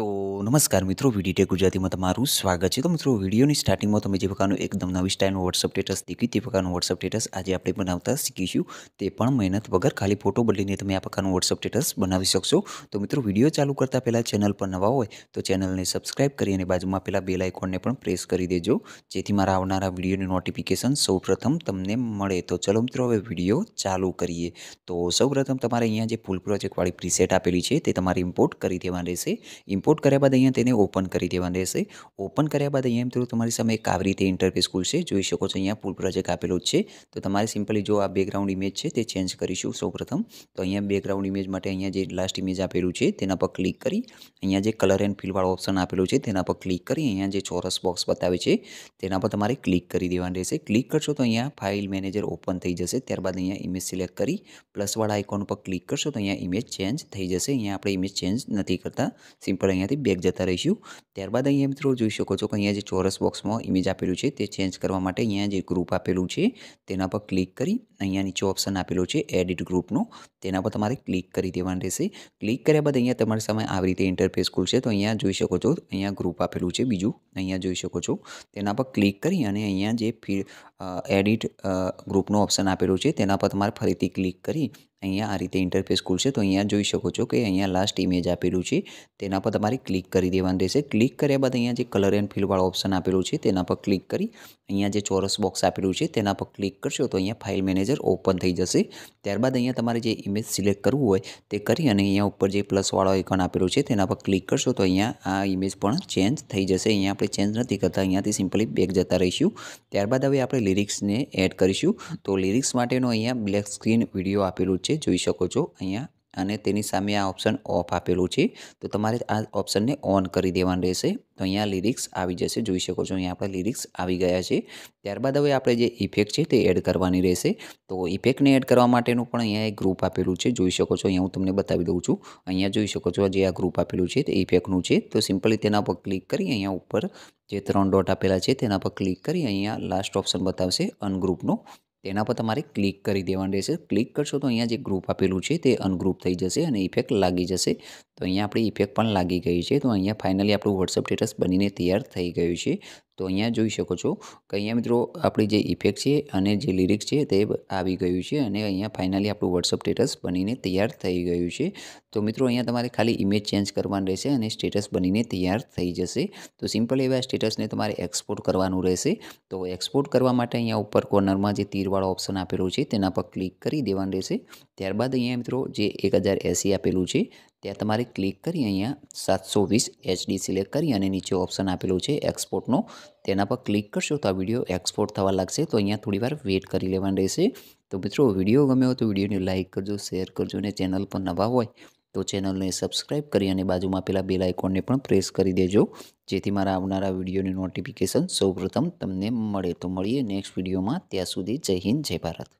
તો નમસ્કાર મિત્રો વીડીટેક ગુજરાતીમાં તમારું સ્વાગત છે તો મિત્રો વિડીયોની સ્ટાર્ટિંગમાં તમે જે પ્રકારનું એકદમ નવી સ્ટાઇલનું વોટ્સઅપ સ્ટેટસ દેખી તે પ્રકારનું વોટ્સઅપ સ્ટેટસ આજે આપણે બનાવતા શીખીશું તે પણ મહેનત વગર ખાલી ફોટો બદલીને તમે આ પ્રકારનું વોટ્સઅપ સ્ટેટસ બનાવી શકશો તો મિત્રો વિડીયો ચાલુ કરતાં પહેલાં ચેનલ પર નવા હોય તો ચેનલને સબસ્ક્રાઇબ કરી અને બાજુમાં પહેલાં બેલ આઇકોનને પણ પ્રેસ કરી દેજો જેથી મારા આવનારા વિડીયોની નોટિફિકેશન સૌપ્રથમ તમને મળે તો ચલો મિત્રો હવે વિડીયો ચાલુ કરીએ તો સૌપ્રથમ તમારે અહીંયા જે ફૂલ પ્રોજેક્ટવાળી પ્રીસેટ આપેલી છે તે તમારે ઇમ્પોર્ટ કરી દેવાની રહેશે ઇમ્પોર્ટ કર્યા બાદ અહીંયા તેને ઓપન કરી દેવાનું રહેશે ઓપન કર્યા બાદ અહીંયા મિત્રો તમારી સામે એક આવી રીતે ઇન્ટરફેસ ખુલશે જોઈ શકો છો અહીંયા ફૂલ પ્રોજેક્ટ આપેલો છે તો તમારે સિમ્પલી જો આ બેકગ્રાઉન્ડ ઇમેજ છે તે ચેન્જ કરીશું સૌપ્રથમ તો અહીંયા બેકગ્રાઉન્ડ ઇમેજ માટે અહીંયા જે લાસ્ટ ઇમેજ આપેલું છે તેના પર ક્લિક કરી અહીંયા જે કલર એન્ડ ફિલવાળો ઓપ્શન આપેલું છે તેના પર ક્લિક કરી અહીંયા જે ચોરસ બોક્સ બતાવે છે તેના પર તમારે ક્લિક કરી દેવાનું રહેશે ક્લિક કરશો તો અહીંયા ફાઇલ મેનેજર ઓપન થઈ જશે ત્યારબાદ અહીંયા ઇમેજ સિલેક્ટ કરી પ્લસવાળા આઇકોન પર ક્લિક કરશો તો અહીંયા ઇમેજ ચેન્જ થઈ જશે અહીંયા આપણે ઇમેજ ચેન્જ નથી કરતા સિમ્પલ અહીંયાથી બેક જતા રહીશું ત્યારબાદ અહીંયા મિત્રો જોઈ શકો છો કે અહીંયા જે ચોરસ બોક્સમાં ઇમેજ આપેલું છે તે ચેન્જ કરવા માટે અહીંયા જે ગ્રુપ આપેલું છે તેના પર ક્લિક કરી અહીંયા નીચે ઓપ્શન આપેલો છે એડિટ ગ્રુપનો તેના પર તમારે ક્લિક કરી દેવાનું રહેશે ક્લિક કર્યા બાદ અહીંયા તમારી સામે આવી રીતે ઇન્ટરફેસ ખુલશે તો અહીંયા જોઈ શકો છો અહીંયા ગ્રુપ આપેલું છે બીજું અહીંયા જોઈ શકો છો તેના પર ક્લિક કરી અને અહીંયા જે એડિટ ગ્રુપનો ઓપ્શન આપેલો છે તેના પર તમારે ફરીથી ક્લિક કરી અહીંયા આ રીતે ઇન્ટરફેસ ખુલશે તો અહીંયા જોઈ શકો છો કે અહીંયા લાસ્ટ ઇમેજ આપેલું છે તેના પર તમારે ક્લિક કરી દેવાનું રહેશે ક્લિક કર્યા બાદ અહીંયા જે કલર એન્ડ ફિલવાળો ઓપ્શન આપેલું છે તેના પર ક્લિક કરી અહીંયા જે ચોરસ બોક્સ આપેલું છે તેના પર ક્લિક કરશો તો અહીંયા ફાઇલ મેનેજર ઓપન થઈ જશે ત્યારબાદ અહીંયા તમારે જે ઇમેજ સિલેક્ટ કરવું હોય તે કરી અને અહીંયા ઉપર જે પ્લસવાળો આઇકન આપેલું છે તેના પર ક્લિક કરશો તો અહીંયા આ ઇમેજ પણ ચેન્જ થઈ જશે અહીંયા આપણે ચેન્જ નથી કરતા અહીંયાથી સિમ્પલી બેક જતા રહીશું ત્યારબાદ હવે આપણે લિરિક્સને એડ કરીશું તો લિરિક્સ માટેનો અહીંયા બ્લેક સ્ક્રીન વિડીયો આપેલું છે છે જોઈ શકો છો અહીંયા અને તેની સામે આ ઓપ્શન ઓફ આપેલું છે તો તમારે આ ઓપ્શનને ઓન કરી દેવાનું રહેશે તો અહીંયા લિરિક્સ આવી જશે જોઈ શકો છો અહીંયા આપણા લિરિક્સ આવી ગયા છે ત્યારબાદ હવે આપણે જે ઇફેક્ટ છે તે એડ કરવાની રહેશે તો ઇફેક્ટને એડ કરવા માટેનું પણ અહીંયા એક ગ્રુપ આપેલું છે જોઈ શકો છો અહીંયા હું તમને બતાવી દઉં છું અહીંયા જોઈ શકો છો જે આ ગ્રુપ આપેલું છે તે ઇફેક્ટનું છે તો સિમ્પલી તેના પર ક્લિક કરી અહીંયા ઉપર જે ત્રણ ડોટ આપેલા છે તેના પર ક્લિક કરી અહીંયા લાસ્ટ ઓપ્શન બતાવશે અનગ્રુપનો તેના પર તમારે ક્લિક કરી દેવાનું રહેશે ક્લિક કરશો તો અહીંયા જે ગ્રુપ આપેલું છે તે અનગ્રુપ થઈ જશે અને ઇફેક્ટ લાગી જશે તો અહીંયા આપણી ઇફેક્ટ પણ લાગી ગઈ છે તો અહીંયા ફાઇનલી આપણું વોટ્સઅપ સ્ટેટસ બનીને તૈયાર થઈ ગયું છે તો અહીંયા જોઈ શકો છો કે અહીંયા મિત્રો આપણી જે ઇફેક્ટ છે અને જે લિરિક્સ છે તે આવી ગયું છે અને અહીંયા ફાઇનલી આપણું વોટ્સઅપ સ્ટેટસ બનીને તૈયાર થઈ ગયું છે તો મિત્રો અહીંયા તમારે ખાલી ઇમેજ ચેન્જ કરવાનું રહેશે અને સ્ટેટસ બનીને તૈયાર થઈ જશે તો સિમ્પલ એવા સ્ટેટસને તમારે એક્સપોર્ટ કરવાનું રહેશે તો એક્સપોર્ટ કરવા માટે અહીંયા ઉપર કોર્નરમાં જે તીરવાળો ઓપ્શન આપેલો છે તેના પર ક્લિક કરી દેવાનું રહેશે ત્યારબાદ અહીંયા મિત્રો જે એક હજાર એંસી આપેલું છે ત્યાં તમારે ક્લિક કરી અહીંયા સાતસો વીસ એચડી સિલેક્ટ કરી અને નીચે ઓપ્શન આપેલું છે એક્સપોર્ટનો તેના પર ક્લિક કરશો તો આ વિડીયો એક્સપોર્ટ થવા લાગશે તો અહીંયા થોડીવાર વેટ કરી લેવાનું રહેશે તો મિત્રો વિડીયો ગમ્યો તો વિડીયોને લાઇક કરજો શેર કરજો અને ચેનલ પર નવા હોય તો ચેનલને સબસ્ક્રાઈબ કરી અને બાજુમાં પેલા બેલ આઇકોનને પણ પ્રેસ કરી દેજો જેથી મારા આવનારા વિડીયોની નોટિફિકેશન સૌપ્રથમ તમને મળે તો મળીએ નેક્સ્ટ વિડીયોમાં ત્યાં સુધી જય હિન્દ જય ભારત